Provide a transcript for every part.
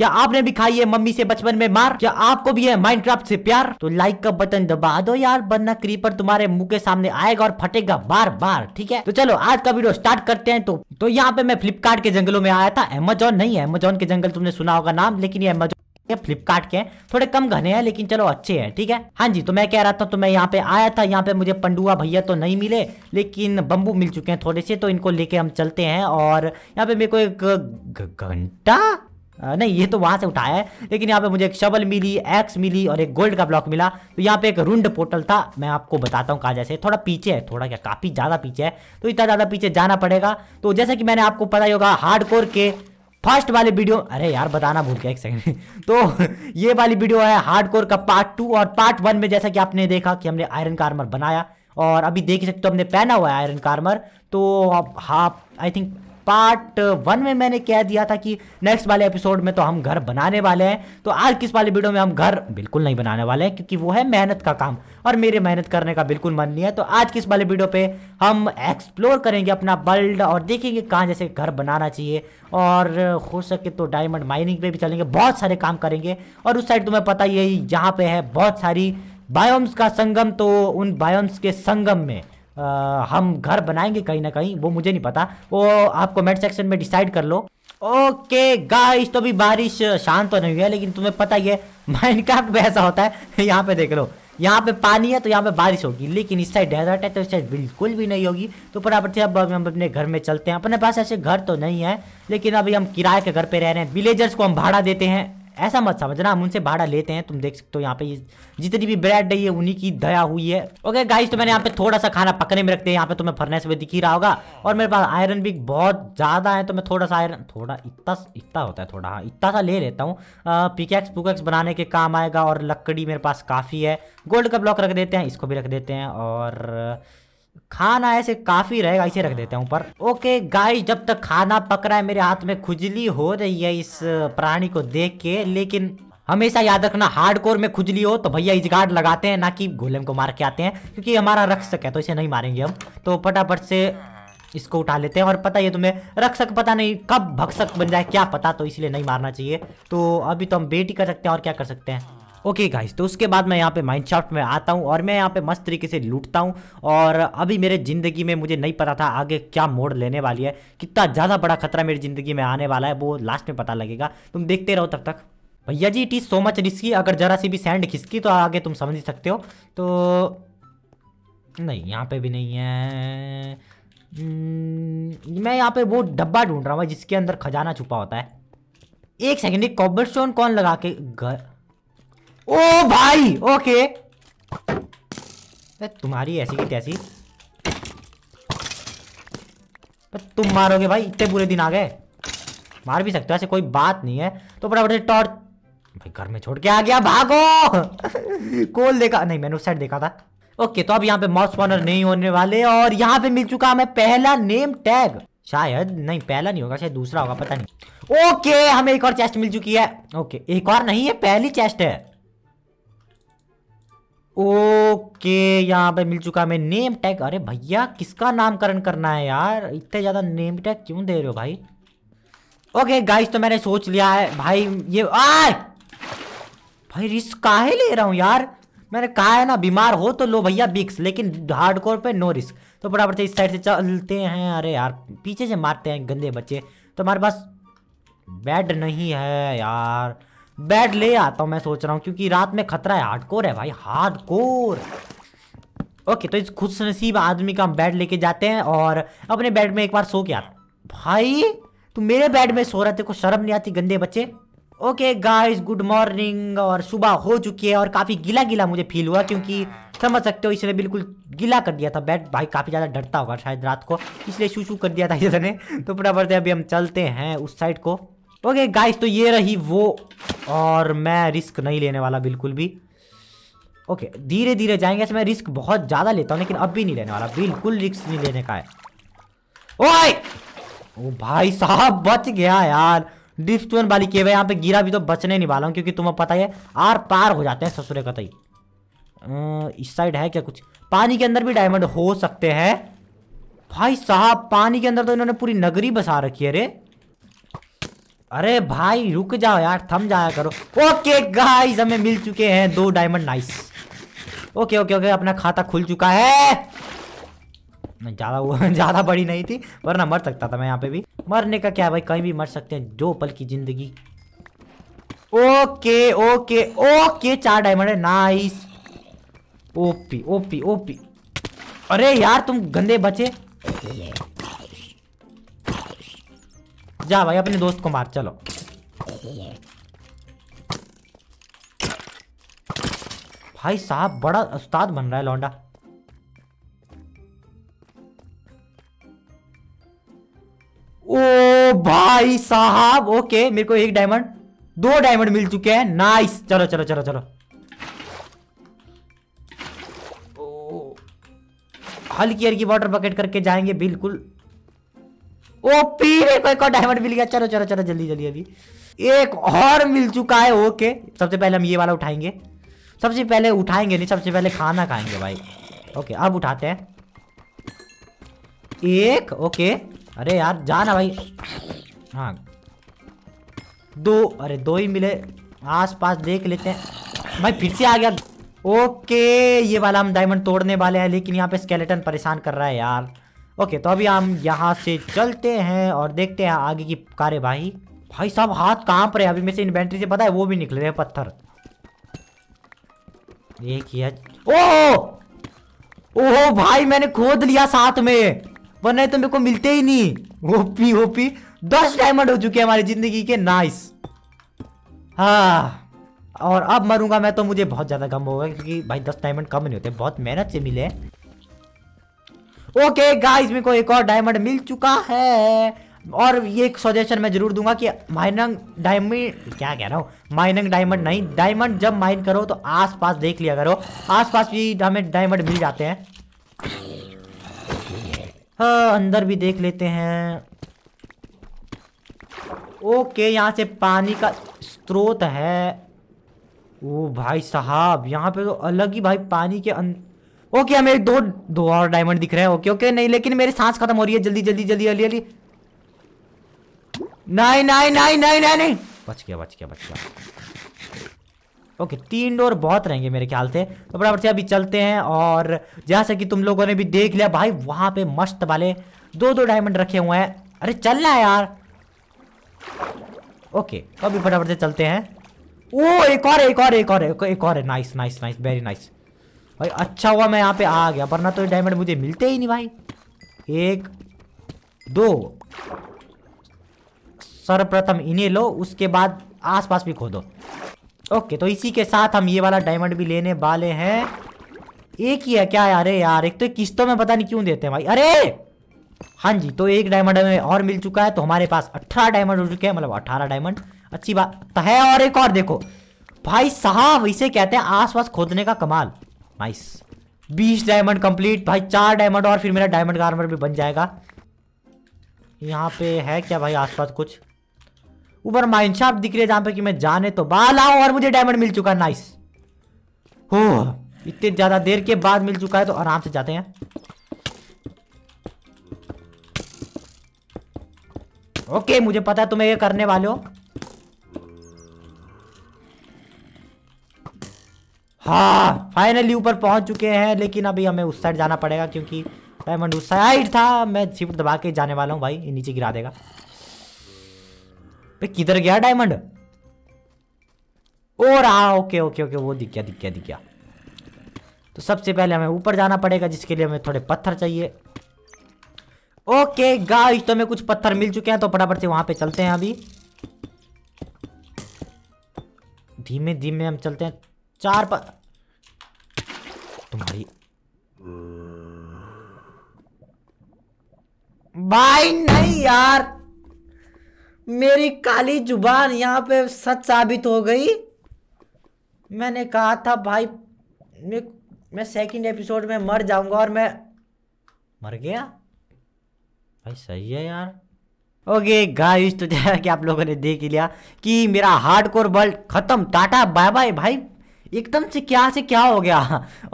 क्या आपने भी खाई है मम्मी से बचपन में मार क्या आपको भी है माइनक्राफ्ट से प्यार तो लाइक का बटन दबा दो यार बनना क्रीपर तुम्हारे मुंह के सामने आएगा और फटेगा बार बार ठीक है तो चलो आज का वीडियो स्टार्ट करते हैं तो तो यहाँ पे मैं फ्लिपकार्ट के जंगलों में आया था अमेजोन नहीं है अमेजोन के जंगल तुमने सुना होगा नाम लेकिन ये अमेजोन फ्लिपकार्ट के थोड़े कम घने हैं लेकिन चलो अच्छे हैं ठीक है हाँ जी तो मैं कह रहा था तो मैं यहाँ पे आया था यहाँ पे मुझे पंडुआ भैया तो नहीं मिले लेकिन बम्बू मिल चुके हैं थोड़े से तो इनको लेके हम चलते हैं और यहाँ पे मेरे को एक घंटा नहीं ये तो वहां से उठाया है लेकिन यहाँ पे मुझे एक शबल मिली एक्स मिली और एक गोल्ड का ब्लॉक मिला तो यहाँ पे एक रुंड पोर्टल था मैं आपको बताता हूँ कहा जैसे थोड़ा पीछे है थोड़ा क्या काफ़ी ज़्यादा पीछे है तो इतना ज़्यादा पीछे जाना पड़ेगा तो जैसे कि मैंने आपको पता ही होगा हार्ड के फर्स्ट वाली वीडियो अरे यार बताना भूल गया एक सेकंड तो ये वाली वीडियो है हार्डकोर का पार्ट टू और पार्ट वन में जैसा कि आपने देखा कि हमने आयरन कार्मर बनाया और अभी देख सकते हो हमने पहना हुआ है आयरन कार्मर तो half I think part one में मैंने कह दिया था कि नेक्स्ट वाले एपिसोड में तो हम घर बनाने वाले हैं तो आज किस वाले वीडियो में हम घर बिल्कुल नहीं बनाने वाले हैं क्योंकि वो है मेहनत का काम और मेरे मेहनत करने का बिल्कुल मन नहीं है तो आज किस वाले वीडियो पे हम एक्सप्लोर करेंगे अपना वर्ल्ड और देखेंगे कहाँ जैसे घर बनाना चाहिए और हो सके तो डायमंड माइनिंग पर भी चलेंगे बहुत सारे काम करेंगे और उस साइड तुम्हें पता ही है जहाँ पे है बहुत सारी बायोम्स का संगम तो उन बायोम्स के संगम में आ, हम घर बनाएंगे कहीं ना कहीं वो मुझे नहीं पता वो आप कमेंट सेक्शन में डिसाइड कर लो ओके गाइस तो अभी बारिश शांत तो नहीं हुई है लेकिन तुम्हें पता ही है माइनक्राफ्ट में ऐसा होता है यहाँ पे देख लो यहाँ पे पानी है तो यहाँ पे बारिश होगी लेकिन इस साइड डेजर्ट है तो इस साइड बिल्कुल भी नहीं होगी तो बराबर से अब हम अपने घर में चलते हैं अपने पास ऐसे घर तो नहीं है लेकिन अभी हम किराए के घर पे रह रहे हैं विलेजर्स को हम भाड़ा देते हैं ऐसा मत समझना हम उनसे भाड़ा लेते हैं तुम देख सकते हो यहाँ पे जितनी भी ब्रेड है ये उन्हीं की दया हुई है ओके गाइस तो मैंने यहाँ पे थोड़ा सा खाना पकने में रखते हैं यहाँ पे तुम्हें फरनेस में दिख ही रहा होगा और मेरे पास आयरन भी बहुत ज़्यादा है तो मैं थोड़ा सा आयरन थोड़ा इतना इतना होता है थोड़ा हाँ इतना सा ले लेता हूँ पिकैक्स पुकैक्स बनाने के काम आएगा और लकड़ी मेरे पास काफ़ी है गोल्ड का ब्लॉक रख देते हैं इसको भी रख देते हैं और खाना ऐसे काफी रहेगा इसे रख हाँ। देते हैं ऊपर ओके गाइस जब तक खाना पक रहा है मेरे हाथ में खुजली हो रही है इस प्राणी को देख के लेकिन हमेशा याद रखना हार्डकोर में खुजली हो तो भैया इस गार्ड लगाते हैं ना कि गोलेम को मार के आते हैं क्योंकि हमारा रक्षक है तो इसे नहीं मारेंगे हम तो फटाफट से इसको उठा लेते हैं और पता ये तुम्हें रक्षक पता नहीं कब भक्षक बन जाए क्या पता तो इसलिए नहीं मारना चाहिए तो अभी तो हम बेटी ही कर सकते हैं और क्या कर सकते हैं ओके गाइस तो उसके बाद मैं यहाँ पे माइंड में आता हूँ और मैं यहाँ पे मस्त तरीके से लूटता हूँ और अभी मेरे ज़िंदगी में मुझे नहीं पता था आगे क्या मोड़ लेने वाली है कितना ज़्यादा बड़ा खतरा मेरी ज़िंदगी में आने वाला है वो लास्ट में पता लगेगा तुम देखते रहो तब तक भैया जी it is so much risky अगर ज़रा सी भी सैंड खिसकी तो आगे तुम समझ सकते हो तो नहीं यहाँ पर भी नहीं है hmm, मैं यहाँ पर वो डब्बा ढूंढ रहा हूँ जिसके अंदर खजाना छुपा होता है एक सेकेंड एक कॉबर कौन लगा के घर ओ भाई ओके तुम्हारी ऐसी की तैसी तुम मारोगे भाई इतने बुरे दिन आ गए मार भी सकते हो ऐसे कोई बात नहीं है तो बराबर से टॉर्च भाई घर में छोड़ के आ गया भागो कोल देखा नहीं मैंने उस साइड देखा था ओके तो अब यहाँ पे मॉस वॉनर नहीं होने वाले और यहाँ पे मिल चुका हमें पहला नेम टैग शायद नहीं पहला नहीं होगा शायद दूसरा होगा पता नहीं ओके हमें एक और चेस्ट मिल चुकी है ओके एक और नहीं है पहली चेस्ट है ओके यहाँ पे मिल चुका है नेम टैग अरे भैया किसका नामकरण करना है यार इतने ज़्यादा नेम टैग क्यों दे रहे हो भाई ओके गाइस तो मैंने सोच लिया है भाई ये आए भाई रिस्क का ले रहा हूँ यार मैंने कहा है ना बीमार हो तो लो भैया बिक्स लेकिन हार्ड कोर पर नो रिस्क तो बराबर से इस साइड से चलते हैं अरे यार पीछे से मारते हैं गंदे बच्चे तो हमारे पास बेड नहीं है यार बैट ले आता हूँ मैं सोच रहा हूँ क्योंकि रात में खतरा है हार्ड है भाई हार्ड ओके तो इस खुश नसीब आदमी का हम बेड लेके जाते हैं और अपने बेड में एक बार सो के आता भाई तू मेरे बेड में सो रहा थे को शर्म नहीं आती गंदे बच्चे ओके गाइस गुड मॉर्निंग और सुबह हो चुकी है और काफ़ी गिला गिला मुझे फील हुआ क्योंकि समझ सकते हो इसने बिल्कुल गिला कर दिया था बेड भाई काफ़ी ज़्यादा डरता होगा शायद रात को इसलिए शू शू कर दिया था इसने तो पूरा बढ़ते अभी हम चलते हैं उस साइड को ओके गाइस तो ये रही वो और मैं रिस्क नहीं लेने वाला बिल्कुल भी ओके धीरे धीरे जाएंगे ऐसे मैं रिस्क बहुत ज़्यादा लेता हूँ लेकिन अब भी नहीं लेने वाला बिल्कुल रिस्क नहीं लेने का है ओए ओ भाई साहब बच गया यार डिस्टोन वाली केव है यहाँ पे गिरा भी तो बचने नहीं वाला हूँ क्योंकि तुम्हें पता ही है आर पार हो जाते हैं ससुरे कतई इस साइड है क्या कुछ पानी के अंदर भी डायमंड हो सकते हैं भाई साहब पानी के अंदर तो इन्होंने पूरी नगरी बसा रखी है रे अरे भाई रुक जाओ यार थम जाया करो ओके गाइस हमें मिल चुके हैं दो diamond nice okay okay okay अपना खाता खुल चुका है ज़्यादा वो ज़्यादा बड़ी नहीं थी वरना मर सकता था मैं यहाँ पे भी मरने का क्या है भाई कहीं भी मर सकते हैं दो पल की जिंदगी ओके ओके ओके चार डायमंड है नाइस ओपी ओपी ओपी अरे यार तुम गंदे बचे जा भाई अपने दोस्त को मार चलो भाई साहब बड़ा उस्ताद बन रहा है लौंडा ओ भाई साहब ओके मेरे को एक डायमंड दो डायमंड मिल चुके हैं नाइस चलो चलो चलो चलो हल्की हल्की वाटर बकेट करके जाएंगे बिल्कुल ओपी को एक और डायमंड मिल गया चलो चलो चलो जल्दी जल्दी अभी एक और मिल चुका है ओके सबसे पहले हम ये वाला उठाएंगे सबसे पहले उठाएंगे नहीं सबसे पहले खाना खाएंगे भाई ओके अब उठाते हैं एक ओके अरे यार जाना भाई हाँ दो अरे दो ही मिले आस पास देख लेते हैं भाई फिर से आ गया ओके ये वाला हम डायमंड तोड़ने वाले हैं लेकिन यहाँ पे स्केलेटन परेशान कर रहा है यार ओके तो अभी हम यहाँ से चलते हैं और देखते हैं आगे की कार्यवाही भाई भाई साहब हाथ कांप रहे अभी मेरे से इन्वेंट्री से पता है वो भी निकले रहे पत्थर ये किया ओह ओह भाई मैंने खोद लिया साथ में वरना तो मेरे को मिलते ही नहीं ओपी ओपी दस डायमंड हो चुके हैं हमारी जिंदगी के नाइस हाँ और अब मरूंगा मैं तो मुझे बहुत ज़्यादा कम होगा क्योंकि भाई दस डायमंड कम नहीं होते बहुत मेहनत से मिले ओके गाइस मेरे को एक और डायमंड मिल चुका है और ये एक सजेशन मैं जरूर दूंगा कि माइनंग डायमंड क्या कह रहा हूँ माइनंग डायमंड नहीं डायमंड जब माइन करो तो आसपास देख लिया करो आसपास भी हमें डायमंड मिल जाते हैं हाँ अंदर भी देख लेते हैं ओके यहाँ से पानी का स्रोत है ओ भाई साहब यहाँ पे तो अलग ही भाई पानी के अंदर ओके हमें दो दो और डायमंड दिख रहे हैं ओके ओके नहीं लेकिन मेरी सांस खत्म हो रही है जल्दी जल्दी जल्दी जल्दी जल्दी नहीं नहीं नहीं नहीं नहीं नहीं बच गया बच गया बच गया ओके तीन डोर बहुत रहेंगे मेरे ख्याल से तो बराबर से अभी चलते हैं और जैसा कि तुम लोगों ने भी देख लिया भाई वहां पे मस्त वाले दो दो डायमंड रखे हुए हैं अरे चलना है यार ओके तो अभी फटाफट से चलते हैं ओ एक और एक और एक और एक और, एक और, एक और nice nice nice very nice भाई अच्छा हुआ मैं यहाँ पे आ गया वरना तो डायमंड मुझे मिलते ही नहीं भाई एक दो सर्वप्रथम इन्हें लो उसके बाद आसपास भी खोदो ओके तो इसी के साथ हम ये वाला डायमंड भी लेने वाले हैं एक ही है क्या यार यार एक तो किस्तों में पता नहीं क्यों देते हैं भाई अरे हाँ जी तो एक डायमंड हमें और मिल चुका है तो हमारे पास अठारह डायमंड हो चुके हैं मतलब अठारह डायमंड अच्छी बात है और एक और देखो भाई साहब इसे कहते हैं आसपास खोदने का कमाल नाइस बीस डायमंड कंप्लीट भाई चार डायमंड और फिर मेरा डायमंड गार्मर भी बन जाएगा यहाँ पे है क्या भाई आसपास कुछ ऊपर माइन शाप दिख रही है जहाँ पे कि मैं जाने तो बाल आऊँ और मुझे डायमंड मिल चुका नाइस हो हाँ। इतने ज़्यादा देर के बाद मिल चुका है तो आराम से जाते हैं ओके मुझे पता है तुम्हें ये करने वाले हो हाँ फाइनली ऊपर पहुंच चुके हैं लेकिन अभी हमें उस साइड जाना पड़ेगा क्योंकि डायमंड उस साइड था मैं शिफ्ट दबा के जाने वाला हूँ भाई नीचे गिरा देगा भाई किधर गया डायमंड और आ ओके ओके ओके वो दिख गया दिख गया दिख गया तो सबसे पहले हमें ऊपर जाना पड़ेगा जिसके लिए हमें थोड़े पत्थर चाहिए ओके गाय तो हमें कुछ पत्थर मिल चुके हैं तो फटाफट से वहां पे चलते हैं अभी धीमे धीमे हम चलते हैं चार पत्थर भाई नहीं यार मेरी काली जुबान यहाँ पे सच साबित हो गई मैंने कहा था भाई मैं मैं सेकंड एपिसोड में मर जाऊंगा और मैं मर गया भाई सही है यार ओके गाइस तो जैसा कि आप लोगों ने देख लिया कि मेरा हार्डकोर वर्ल्ड खत्म टाटा बाय बाय भाई एकदम से क्या से क्या हो गया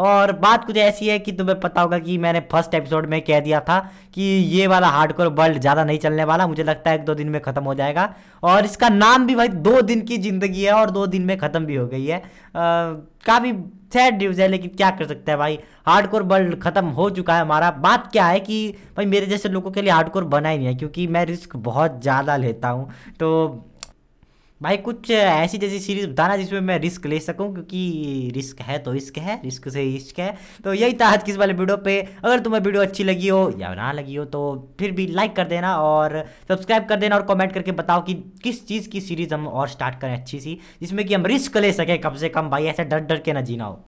और बात कुछ ऐसी है कि तुम्हें पता होगा कि मैंने फर्स्ट एपिसोड में कह दिया था कि ये वाला हार्डकोर वर्ल्ड ज़्यादा नहीं चलने वाला मुझे लगता है एक दो दिन में ख़त्म हो जाएगा और इसका नाम भी भाई दो दिन की ज़िंदगी है और दो दिन में ख़त्म भी हो गई है काफ़ी सैड न्यूज़ है लेकिन क्या कर सकते हैं भाई हार्डकोर वर्ल्ड ख़त्म हो चुका है हमारा बात क्या है कि भाई मेरे जैसे लोगों के लिए हार्डकोर बना ही नहीं है क्योंकि मैं रिस्क बहुत ज़्यादा लेता हूँ तो भाई कुछ ऐसी जैसी सीरीज बताना जिसमें मैं रिस्क ले सकूं क्योंकि रिस्क है तो रिस्क है रिस्क से इश्क है तो यही था आज किस वाले वीडियो पे अगर तुम्हें वीडियो अच्छी लगी हो या ना लगी हो तो फिर भी लाइक कर देना और सब्सक्राइब कर देना और कमेंट करके बताओ कि किस चीज़ की सीरीज़ हम और स्टार्ट करें अच्छी सी जिसमें कि हम रिस्क ले सकें कम से कम भाई ऐसे डर डर के ना जीना हो